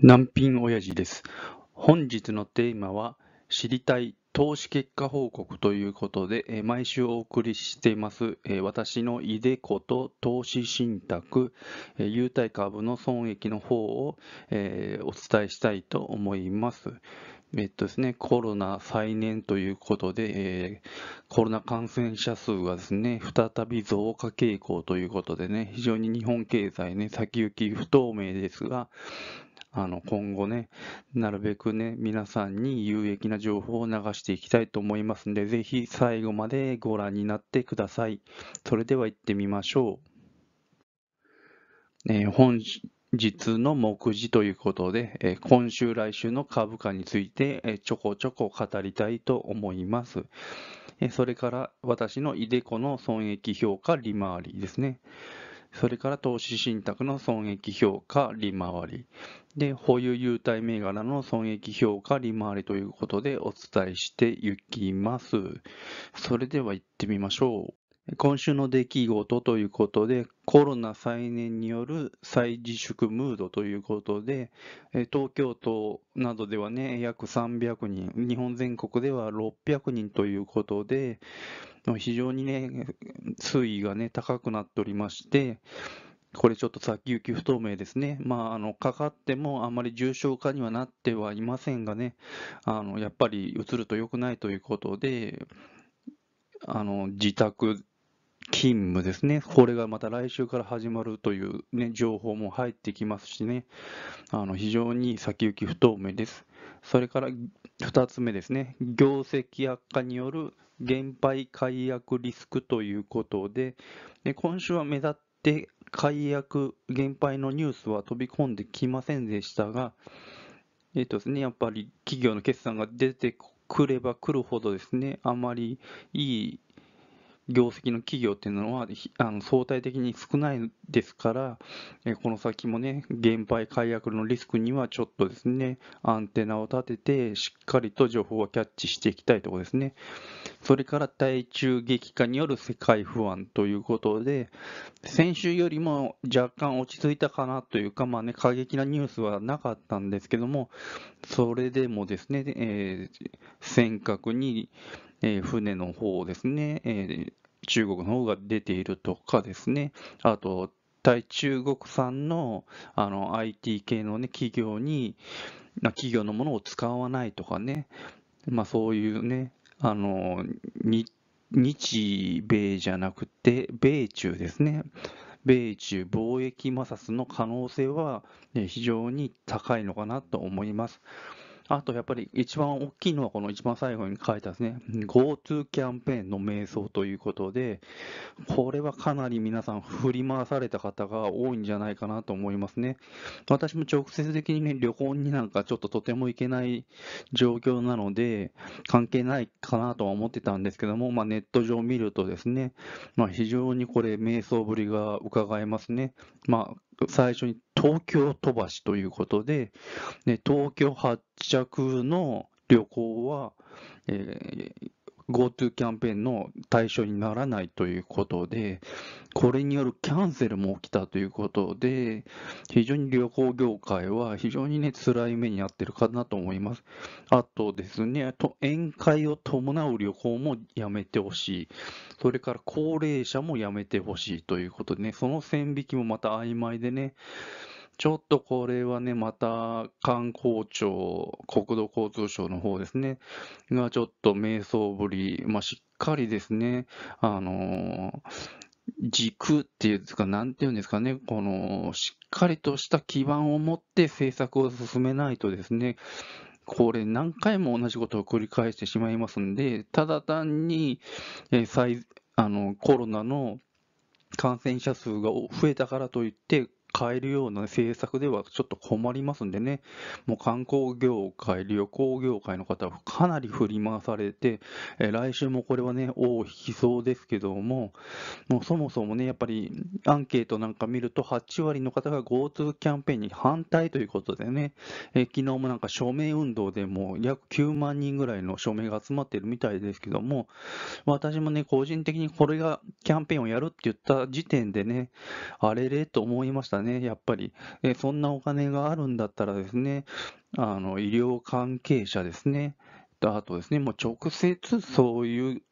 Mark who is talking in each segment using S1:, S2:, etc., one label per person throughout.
S1: 難品親父です。本日のテーマは知りたい投資結果報告ということで、毎週お送りしています、私のイデコと投資信託、優待株の損益の方を、お伝えしたいと思います。えっとですね、コロナ再燃ということで、えー、コロナ感染者数がですね、再び増加傾向ということでね、非常に日本経済ね、先行き不透明ですが、あの今後ね、なるべくね、皆さんに有益な情報を流していきたいと思いますので、ぜひ最後までご覧になってください。それでは行ってみましょう。えー、本日の目次ということで、えー、今週来週の株価について、えー、ちょこちょこ語りたいと思います。えそれから私のイデコの損益評価利回りですね。それから投資信託の損益評価利回り。で、保有優待銘柄の損益評価利回りということでお伝えしていきます。それでは行ってみましょう。今週の出来事ということで、コロナ再燃による再自粛ムードということで、東京都などではね、約300人、日本全国では600人ということで、非常にね、水位がね、高くなっておりまして、これちょっと先行き不透明ですね。まあ、あの、かかってもあまり重症化にはなってはいませんがね、あの、やっぱりうつると良くないということで、あの、自宅勤務ですね、これがまた来週から始まるという、ね、情報も入ってきますしね、あの非常に先行き不透明です。それから2つ目ですね、業績悪化による減配解約リスクということで、で今週は目立って解約、減配のニュースは飛び込んできませんでしたが、えっとですね、やっぱり企業の決算が出てくればくるほどですね、あまりいい業績の企業っていうのはあの相対的に少ないですから、えこの先もね、減配解約のリスクにはちょっとですね、アンテナを立てて、しっかりと情報をキャッチしていきたいところですね。それから、対中激化による世界不安ということで、先週よりも若干落ち着いたかなというか、まあね、過激なニュースはなかったんですけども、それでもですね、えー、尖閣にえー、船の方ですね、えー、中国の方が出ているとかですね、あと、対中国産のあの IT 系の、ね、企業に、企業のものを使わないとかね、まあ、そういうね、あの日米じゃなくて、米中ですね。米中貿易摩擦の可能性は非常に高いのかなと思います。あとやっぱり一番大きいのはこの一番最後に書いたですね、GoTo キャンペーンの瞑想ということで、これはかなり皆さん振り回された方が多いんじゃないかなと思いますね。私も直接的にね、旅行になんかちょっととても行けない状況なので、関係ないかなとは思ってたんですけども、まあ、ネット上見るとですね、まあ、非常にこれ、瞑想ぶりが伺えますね。まあ最初に東京飛ばしということで、ね、東京発着の旅行は、えー、GoTo キャンペーンの対象にならないということで、これによるキャンセルも起きたということで、非常に旅行業界は非常にね、辛い目に遭ってるかなと思います。あとですね、と宴会を伴う旅行もやめてほしい。それから高齢者もやめてほしいということでね、その線引きもまた曖昧でね、ちょっとこれはね、また観光庁、国土交通省の方ですね、がちょっと迷走ぶり、まあ、しっかりですね、あの軸っていうんですか、なんていうんですかね、この、しっかりとした基盤を持って政策を進めないとですね、これ何回も同じことを繰り返してしまいますんで、ただ単に、えー、あのコロナの感染者数が増えたからといって、変えるような政策ではちょっと困りますんでね、もう観光業界、旅行業界の方はかなり振り回されて、え来週もこれはね、大を引きそうですけども、もうそもそもね、やっぱりアンケートなんか見ると、8割の方が GoTo キャンペーンに反対ということでね、え昨日もなんか署名運動でもう約9万人ぐらいの署名が集まってるみたいですけども、私もね、個人的にこれがキャンペーンをやるって言った時点でね、あれれと思いましたたね、やっぱり。えそんなお金があるんだったらですね、あの医療関係者ですね、あとですね、もう直接そういう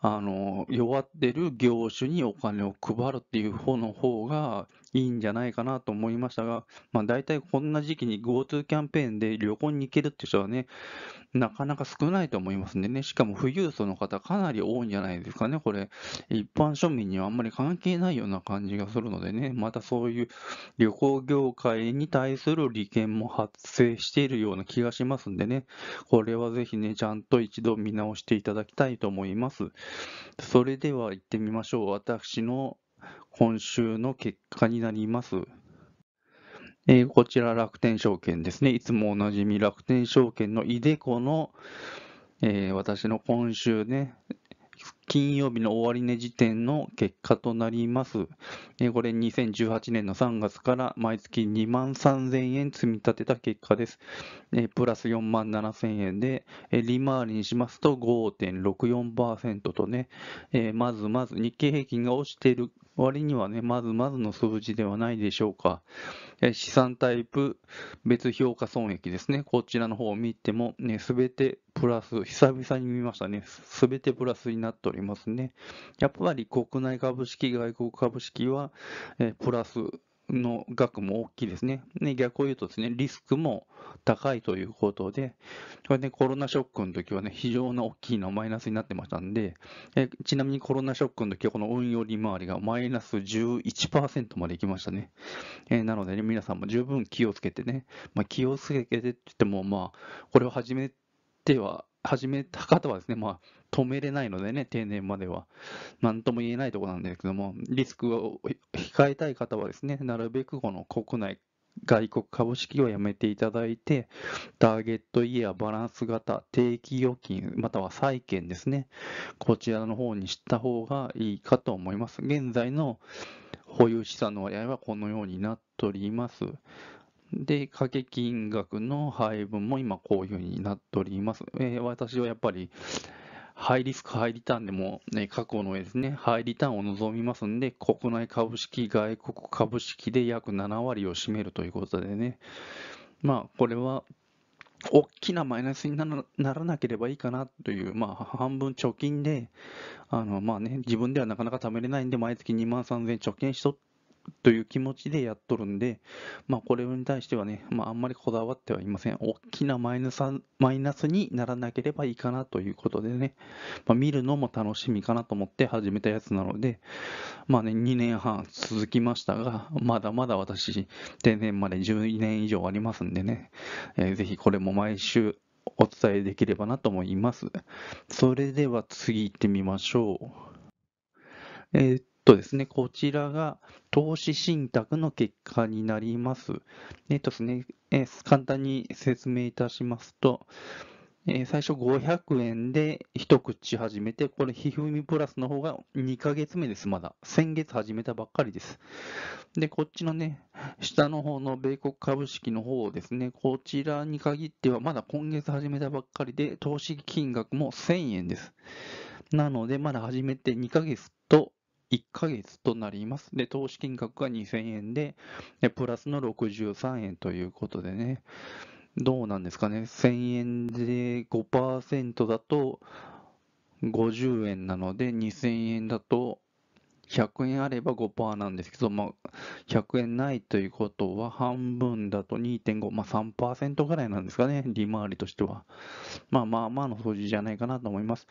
S1: あの弱ってる業種にお金を配るっていう方の方が、いいんじゃないかなと思いましたが、まあ、大体こんな時期に GoTo キャンペーンで旅行に行けるって人はね、なかなか少ないと思いますんでね、しかも富裕層の方、かなり多いんじゃないですかね、これ、一般庶民にはあんまり関係ないような感じがするのでね、またそういう旅行業界に対する利権も発生しているような気がしますんでね、これはぜひね、ちゃんと一度見直していただきたいと思います。それでは行ってみましょう。私の今週の結果になります。えー、こちら楽天証券ですね。いつもおなじみ楽天証券のイデコの、えー、私の今週ね、金曜日の終値時点の結果となります。えー、これ2018年の3月から毎月2万3000円積み立てた結果です。えー、プラス4万7000円で、えー、利回りにしますと5.64%とね、えー、まずまず日経平均が落ちている割にはね、まずまずの数字ではないでしょうか。資産タイプ別評価損益ですね。こちらの方を見ても、ね、すべてプラス、久々に見ましたね。すべてプラスになっておりますね。やっぱり国内株式、外国株式は、えプラスの額も大きいですね。ね逆を言うとですね、リスクも高いということで、これね、コロナショックの時はね、非常に大きいのマイナスになってましたんで、えちなみにコロナショックの時はこの運用利回りがマイナス11%までいきましたね。えなのでね、皆さんも十分気をつけてね、まあ、気をつけてって言っても、まあ、これを始めては、始めた方はですね、まあ、止めれないのでね、定年までは。なんとも言えないところなんですけども、リスクを控えたい方はですね、なるべくこの国内、外国株式をやめていただいて、ターゲットイヤー、バランス型、定期預金、または債券ですね、こちらの方にした方がいいかと思います。現在の保有資産の割合はこのようになっております。で、掛け金額の配分も今こういうふうになっております。えー、私はやっぱりハイリスク、ハイリターンでも、ね、過去のですね、ハイリターンを望みますんで、国内株式、外国株式で約7割を占めるということでね、まあ、これは、大きなマイナスにならなければいいかなという、まあ、半分貯金で、あの、まあね、自分ではなかなか貯めれないんで、毎月2万3000円貯金しとっという気持ちでやっとるんで、まあ、これに対してはね、まあ、あんまりこだわってはいません。大きなマイナスマイナスにならなければいいかなということでね、まあ、見るのも楽しみかなと思って始めたやつなので、まあね、2年半続きましたが、まだまだ私、定年まで12年以上ありますんでね、えー、ぜひこれも毎週お伝えできればなと思います。それでは次行ってみましょう。えーとですね、こちらが投資信託の結果になります。えっとですね、え簡単に説明いたしますと、え最初500円で一口始めて、これ、ひふみプラスの方が2ヶ月目です、まだ。先月始めたばっかりです。で、こっちのね、下の方の米国株式の方ですね、こちらに限ってはまだ今月始めたばっかりで、投資金額も1000円です。なので、まだ始めて2ヶ月と1ヶ月となります。で、投資金額が2000円で、でプラスの63円ということでね、どうなんですかね、1000円で5%だと50円なので、2000円だと100円あれば5%なんですけど、まあ、100円ないということは、半分だと2.5、まあ3%ぐらいなんですかね、利回りとしては。まあまあまあの数字じゃないかなと思います。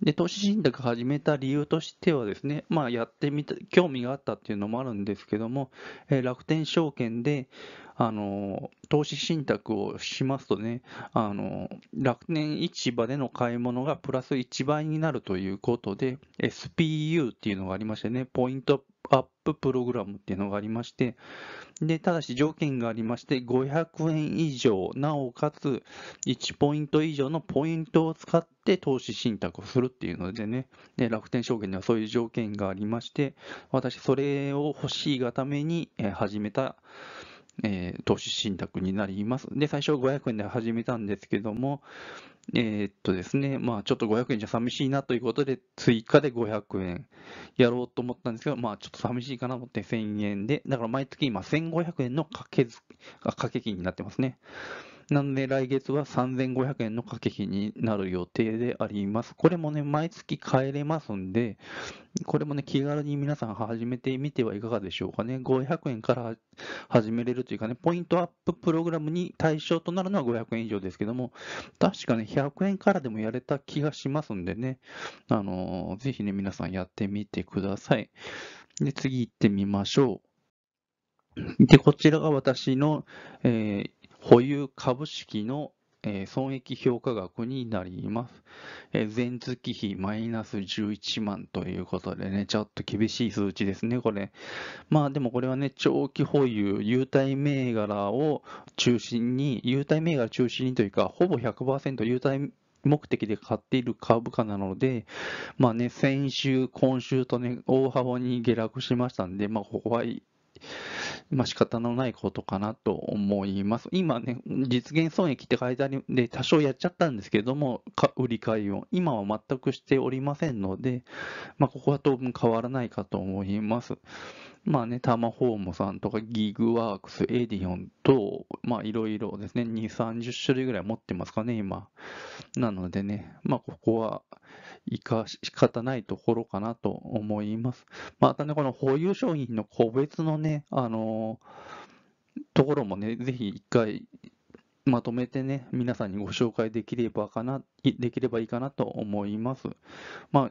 S1: で、投資信託始めた理由としてはですね、まあやってみた、興味があったっていうのもあるんですけども、えー、楽天証券で、あの投資信託をしますとね、あの楽天市場での買い物がプラス1倍になるということで、SPU っていうのがありましてね、ポイントアッププログラムっていうのがありまして、で、ただし条件がありまして、500円以上、なおかつ1ポイント以上のポイントを使って投資信託をするっていうのでね、で楽天証券にはそういう条件がありまして、私それを欲しいがために始めたえー、投資信託になります。で、最初500円で始めたんですけども、えー、っとですね、まあちょっと500円じゃ寂しいなということで、追加で500円やろうと思ったんですけど、まあちょっと寂しいかなと思って1000円で、だから毎月今1500円の掛け、掛け金になってますね。なので来月は3500円の掛け費になる予定であります。これもね、毎月変えれますんで、これもね、気軽に皆さん始めてみてはいかがでしょうかね。500円から始めれるというかね、ポイントアッププログラムに対象となるのは500円以上ですけども、確かね、100円からでもやれた気がしますんでね、あのー、ぜひね、皆さんやってみてください。で、次行ってみましょう。で、こちらが私の、えー保有株式の損益評価額になります。前月比マイナス11万ということでね、ちょっと厳しい数値ですね、これ。まあでもこれはね、長期保有、優待銘柄を中心に、優待銘柄中心にというか、ほぼ100%優待目的で買っている株価なので、まあね、先週、今週とね、大幅に下落しましたんで、まあ、ここはまあ仕方のないことかなと思います。今ね、実現損益って書いてありで、多少やっちゃったんですけども、売り買いを今は全くしておりませんので、まあ、ここは当分変わらないかと思います。まあね、タマホームさんとかギグワークス、エディオンと、まあいろいろですね、2、30種類ぐらい持ってますかね、今。なのでね、まあここは、いかし方ないところかなと思います。またね、この保有商品の個別のね、あのー、ところもね、ぜひ一回まとめてね、皆さんにご紹介できればかな、できればいいかなと思います。まあ、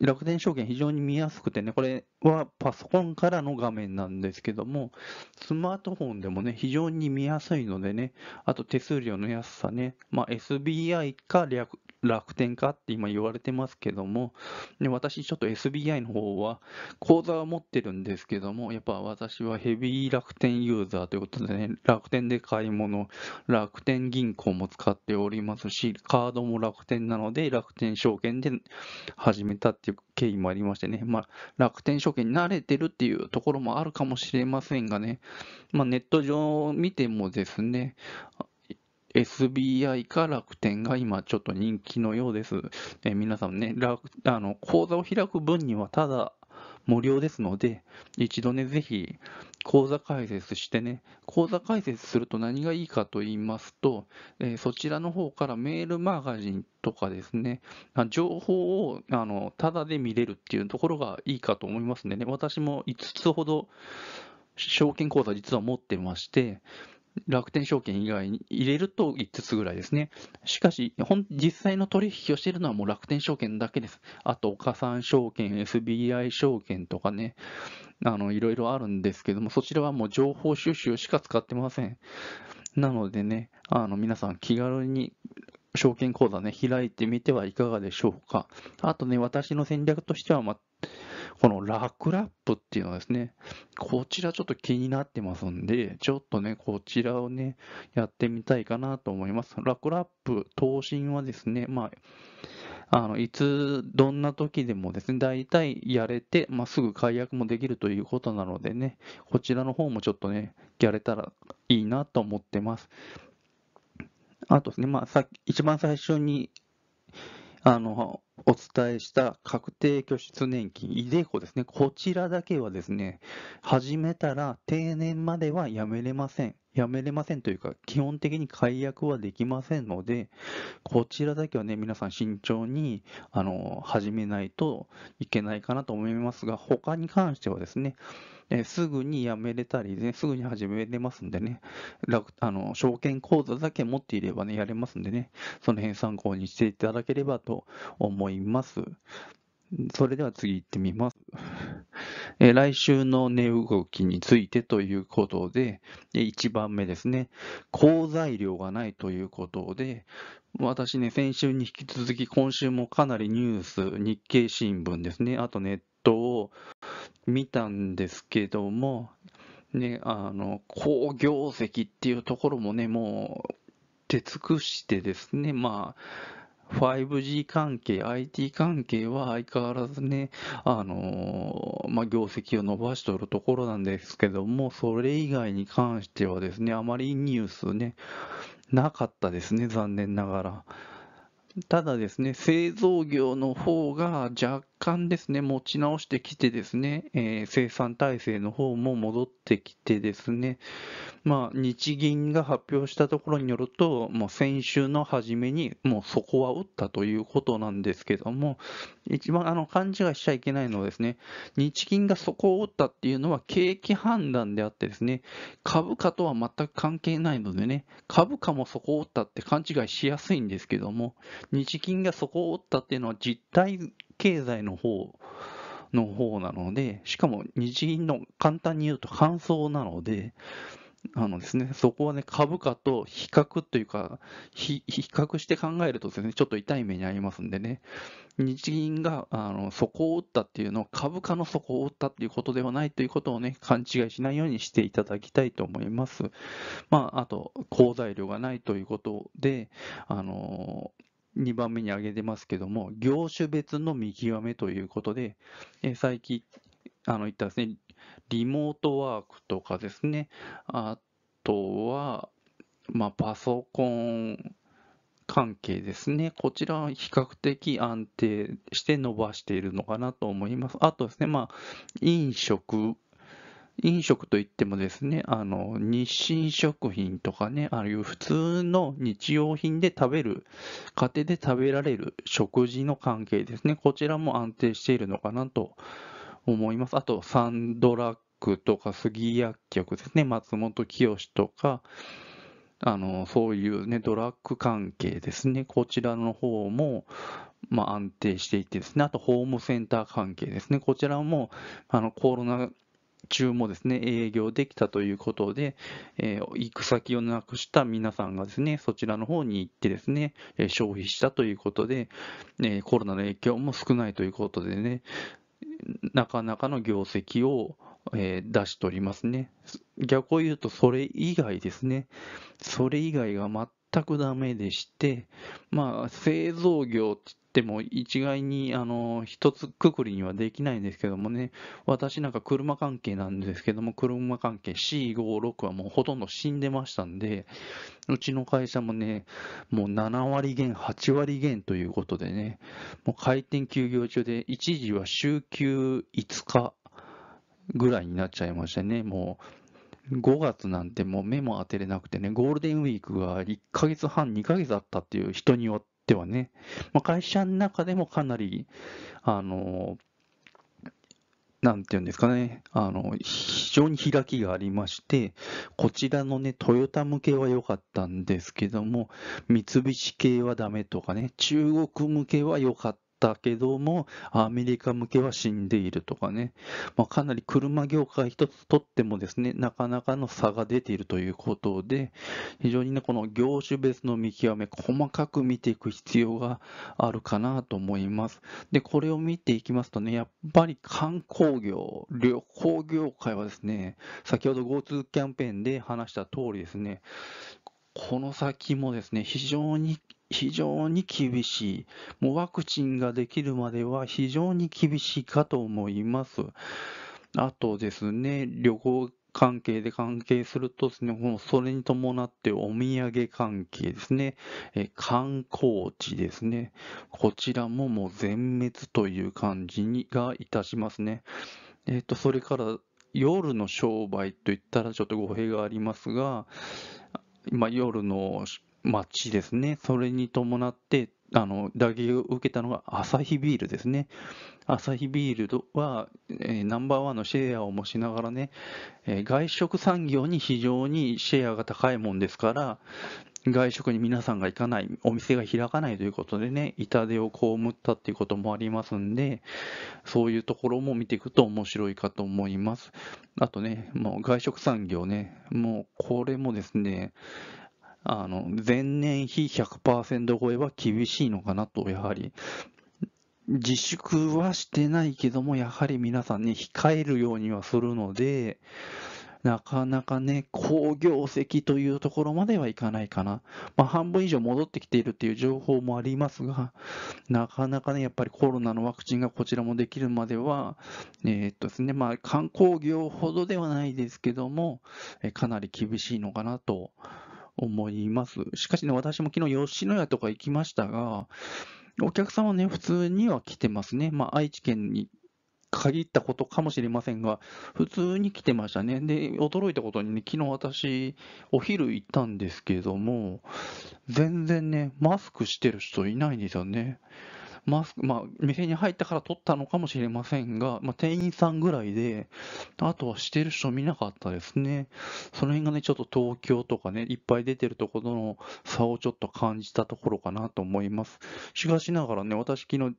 S1: 楽天証券非常に見やすくてね、これはパソコンからの画面なんですけども、スマートフォンでもね、非常に見やすいのでね、あと手数料の安さね、まあ、SBI か楽天かって今言われてますけども、で私ちょっと SBI の方は口座は持ってるんですけども、やっぱ私はヘビー楽天ユーザーということでね、楽天で買い物、楽天銀行も使っておりますし、カードも楽天なので楽天証券で始めたっていう経緯もありましてね、まあ、楽天証券に慣れてるっていうところもあるかもしれませんがね、まあ、ネット上を見てもですね、SBI か楽天が今ちょっと人気のようです。えー、皆さんね、あの講座を開く分にはただ無料ですので、一度ね、ぜひ講座解説してね、講座解説すると何がいいかと言いますと、えー、そちらの方からメールマガジンとかですね、情報をあのただで見れるっていうところがいいかと思いますんでね、私も5つほど証券口座実は持ってまして、楽天証券以外に入れると5つぐらいですね。しかし、実際の取引をしているのはもう楽天証券だけです。あと、加算証券、SBI 証券とかね、あの、いろいろあるんですけども、そちらはもう情報収集しか使ってません。なのでね、あの、皆さん気軽に証券口座ね、開いてみてはいかがでしょうか。あとね、私の戦略としては、ま、このラクラップっていうのはですね、こちらちょっと気になってますんで、ちょっとね、こちらをね、やってみたいかなと思います。ラクラップ、投信はですね、まあ、あの、いつ、どんな時でもですね、大体やれて、まあ、すぐ解約もできるということなのでね、こちらの方もちょっとね、やれたらいいなと思ってます。あとですね、まあ、さ一番最初にあのお伝えした確定拠出年金、いでこですね、こちらだけはですね、始めたら定年まではやめれません。やめれませんというか、基本的に解約はできませんので、こちらだけはね、皆さん慎重に、あの、始めないといけないかなと思いますが、他に関してはですね、えすぐに辞めれたり、ね、すぐに始めれますんでね、楽あの証券口座だけ持っていればね、やれますんでね、その辺参考にしていただければと思います。それでは次行ってみます。え来週の値動きについてということで、1番目ですね、好材料がないということで、私ね、先週に引き続き、今週もかなりニュース、日経新聞ですね、あとネットを見たんですけども、ね、あの、好業績っていうところもね、もう、出尽くしてですね、まあ、5G 関係、IT 関係は相変わらずね、あのまあ、業績を伸ばしておるところなんですけども、それ以外に関してはですね、あまりニュースね、なかったですね、残念ながら。ただですね、製造業の方が若干ですね、持ち直してきてですね、えー、生産体制の方も戻ってきてですね、まあ、日銀が発表したところによると、もう先週の初めにもう底は打ったということなんですけども、一番あの勘違いしちゃいけないのはですね、日銀が底を打ったっていうのは景気判断であってですね、株価とは全く関係ないのでね、株価も底を打ったって勘違いしやすいんですけども、日銀が底を打ったっていうのは実態経済の方の方なので、しかも日銀の簡単に言うと感想なので、あのですね、そこはね、株価と比較というか、比較して考えるとですね、ちょっと痛い目にありますんでね、日銀があの底を打ったっていうのを株価の底を打ったっていうことではないということをね、勘違いしないようにしていただきたいと思います。まあ、あと、好材料がないということで、あの2番目に挙げてますけども、業種別の見極めということで、え最近あの言ったですね、リモートワークとかですね、あとは、まあ、パソコン関係ですね、こちらは比較的安定して伸ばしているのかなと思います。あとですね、まあ、飲食飲食といってもですね、あの、日清食品とかね、あるいは普通の日用品で食べる、家庭で食べられる食事の関係ですね。こちらも安定しているのかなと思います。あと、サンドラッグとか、杉薬局ですね、松本清とか、あの、そういうね、ドラッグ関係ですね。こちらの方も、まあ、安定していてですね。あと、ホームセンター関係ですね。こちらも、あの、コロナ中もですね、営業できたということで、えー、行く先をなくした皆さんがですね、そちらの方に行ってですね、消費したということで、えー、コロナの影響も少ないということでね、なかなかの業績を、えー、出しておりますね。逆を言うと、それ以外ですね、それ以外が全くダメでして、まあ、製造業ってても一概にあの一つくくりにはできないんですけどもね、私なんか車関係なんですけども、車関係 C56 はもうほとんど死んでましたんで、うちの会社もね、もう7割減、8割減ということでね、もう開店休業中で、一時は週休5日ぐらいになっちゃいましたね、もう。5月なんてもう目も当てれなくてね、ゴールデンウィークが1ヶ月半、2ヶ月あったっていう人によってはね、まあ、会社の中でもかなり、あの、なんていうんですかね、あの、非常に開きがありまして、こちらのね、トヨタ向けは良かったんですけども、三菱系はダメとかね、中国向けは良かった。たけども、アメリカ向けは死んでいるとかね、まあ、かなり車業界一つとってもですね、なかなかの差が出ているということで、非常にね、この業種別の見極め、細かく見ていく必要があるかなと思います。で、これを見ていきますとね、やっぱり観光業、旅行業界はですね、先ほど GoTo キャンペーンで話した通りですね、この先もですね、非常に非常に厳しい。もうワクチンができるまでは非常に厳しいかと思います。あとですね、旅行関係で関係するとですね、もうそれに伴ってお土産関係ですね、え観光地ですね、こちらももう全滅という感じにがいたしますね。えっ、と、それから夜の商売といったらちょっと語弊がありますが、今夜の街ですね、それに伴ってあの打撃を受けたのがアサヒビールですね。アサヒビールは、えー、ナンバーワンのシェアを持ちながらね、えー、外食産業に非常にシェアが高いもんですから、外食に皆さんが行かない、お店が開かないということでね、痛手を被ったっていうこともありますんで、そういうところも見ていくと面白いかと思います。あとね、もう外食産業ね、もうこれもですね、あの前年比100%超えは厳しいのかなと、やはり自粛はしてないけども、やはり皆さんね、控えるようにはするので、なかなかね、好業績というところまではいかないかな。まあ、半分以上戻ってきているっていう情報もありますが、なかなかね、やっぱりコロナのワクチンがこちらもできるまでは、えー、っとですね、まあ、観光業ほどではないですけども、かなり厳しいのかなと思います。しかしね、私も昨日吉野家とか行きましたが、お客さんはね、普通には来てますね。まあ、愛知県に限ったことかもしれませんが、普通に来てましたね。で、驚いたことにね、昨日私、お昼行ったんですけども、全然ね、マスクしてる人いないんですよね。マスク、まあ、店に入ったから取ったのかもしれませんが、まあ、店員さんぐらいで、あとはしてる人見なかったですね。その辺がね、ちょっと東京とかね、いっぱい出てるところの差をちょっと感じたところかなと思います。しかしながらね、私昨日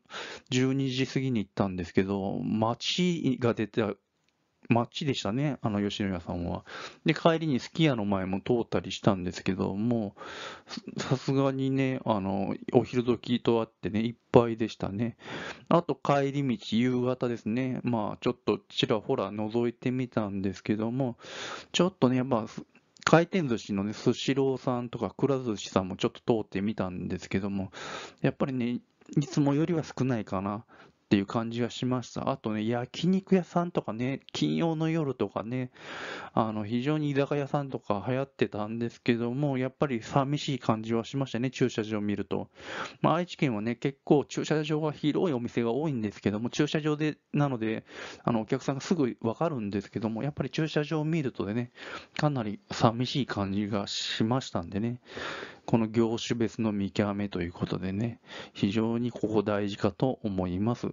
S1: 12時過ぎに行ったんですけど、街が出て、街でしたね、あの吉野家さんは。で、帰りにすき家の前も通ったりしたんですけども、さすがにね、あの、お昼時とあってね、いっぱいでしたね。あと帰り道、夕方ですね、まあちょっとちらほら覗いてみたんですけども、ちょっとね、やっぱ、回転寿司のね、スシローさんとかくら寿司さんもちょっと通ってみたんですけども、やっぱりね、いつもよりは少ないかな。っていう感じがしました。あとね、焼肉屋さんとかね、金曜の夜とかね、あの、非常に居酒屋さんとか流行ってたんですけども、やっぱり寂しい感じはしましたね、駐車場を見ると。まあ、愛知県はね、結構駐車場が広いお店が多いんですけども、駐車場で、なので、あの、お客さんがすぐわかるんですけども、やっぱり駐車場を見るとでね、かなり寂しい感じがしましたんでね、この業種別の見極めということでね、非常にここ大事かと思います。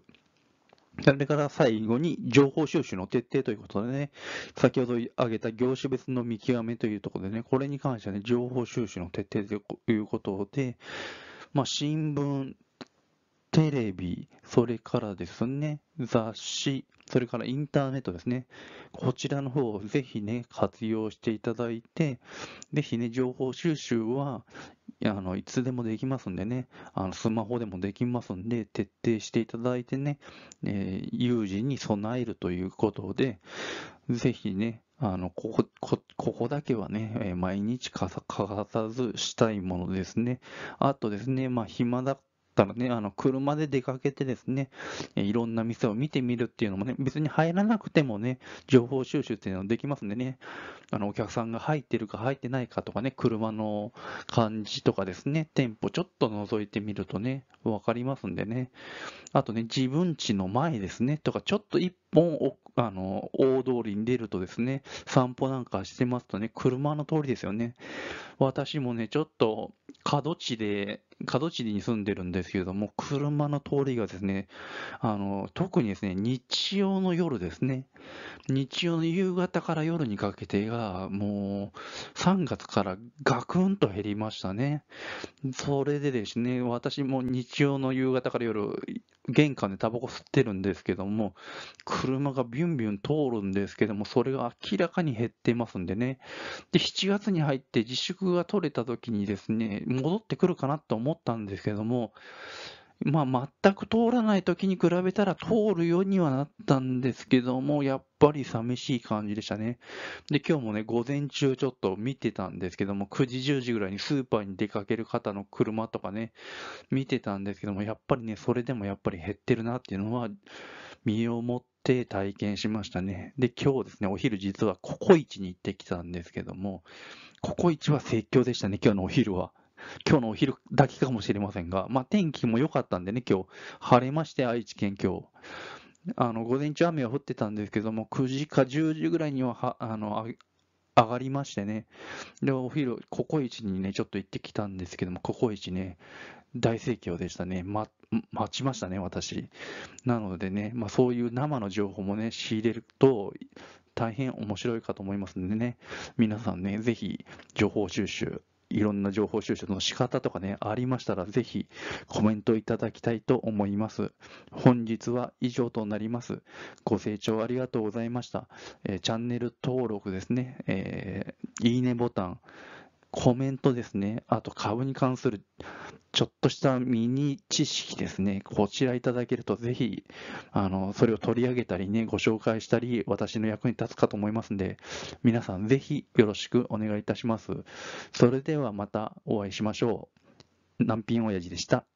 S1: それから最後に情報収集の徹底ということでね、先ほど挙げた業種別の見極めというところでね、これに関してはね、情報収集の徹底ということで、まあ、新聞テレビ、それからですね、雑誌、それからインターネットですね。こちらの方をぜひね、活用していただいて、ぜひね、情報収集は、あの、いつでもできますんでね、あの、スマホでもできますんで、徹底していただいてね、えー、有事に備えるということで、ぜひね、あの、ここ、こ、ここだけはね、え毎日欠かさずしたいものですね。あとですね、まあ、暇だたらね、あの、車で出かけてですね、いろんな店を見てみるっていうのもね、別に入らなくてもね、情報収集っていうのできますんでね、あの、お客さんが入ってるか入ってないかとかね、車の感じとかですね、店舗ちょっと覗いてみるとね、わかりますんでね、あとね、自分家の前ですね、とか、ちょっと一もうあの大通りに出るとですね、散歩なんかしてますとね、車の通りですよね。私もね、ちょっと角地で、角地に住んでるんですけれども、車の通りがですね、あの特にですね、日曜の夜ですね、日曜の夕方から夜にかけてが、もう3月からガクンと減りましたね。それでですね、私も日曜の夕方から夜、玄関でタバコ吸ってるんですけども、車がビュンビュン通るんですけども、それが明らかに減ってますんでね。で、7月に入って自粛が取れた時にですね、戻ってくるかなと思ったんですけども、まあ、全く通らない時に比べたら通るようにはなったんですけども、やっぱり寂しい感じでしたね。で、今日もね、午前中ちょっと見てたんですけども、9時、10時ぐらいにスーパーに出かける方の車とかね、見てたんですけども、やっぱりね、それでもやっぱり減ってるなっていうのは、身をもって体験しましたね。で、今日ですね、お昼実はココイチに行ってきたんですけども、ココイチは説教でしたね、今日のお昼は。今日のお昼だけかもしれませんが、まあ、天気も良かったんでね、今日、晴れまして、愛知県今日。あの午前中雨は降ってたんですけども、9時か10時ぐらいにははあの上がりましてね、でお昼、ココイチにね、ちょっと行ってきたんですけども、ココイチね、大盛況でしたね、ま、待ちましたね、私。なのでね、まあ、そういう生の情報もね、仕入れると、大変面白いかと思いますんでね、皆さんね、ぜひ情報収集いろんな情報収集の仕方とかね、ありましたら、ぜひコメントいただきたいと思います。本日は以上となります。ご清聴ありがとうございました。えー、チャンネル登録ですね、えー、いいねボタン、コメントですね、あと株に関するちょっとしたミニ知識ですね、こちらいただけるとぜひ、あの、それを取り上げたりね、ご紹介したり、私の役に立つかと思いますんで、皆さんぜひよろしくお願いいたします。それではまたお会いしましょう。南品親父でした。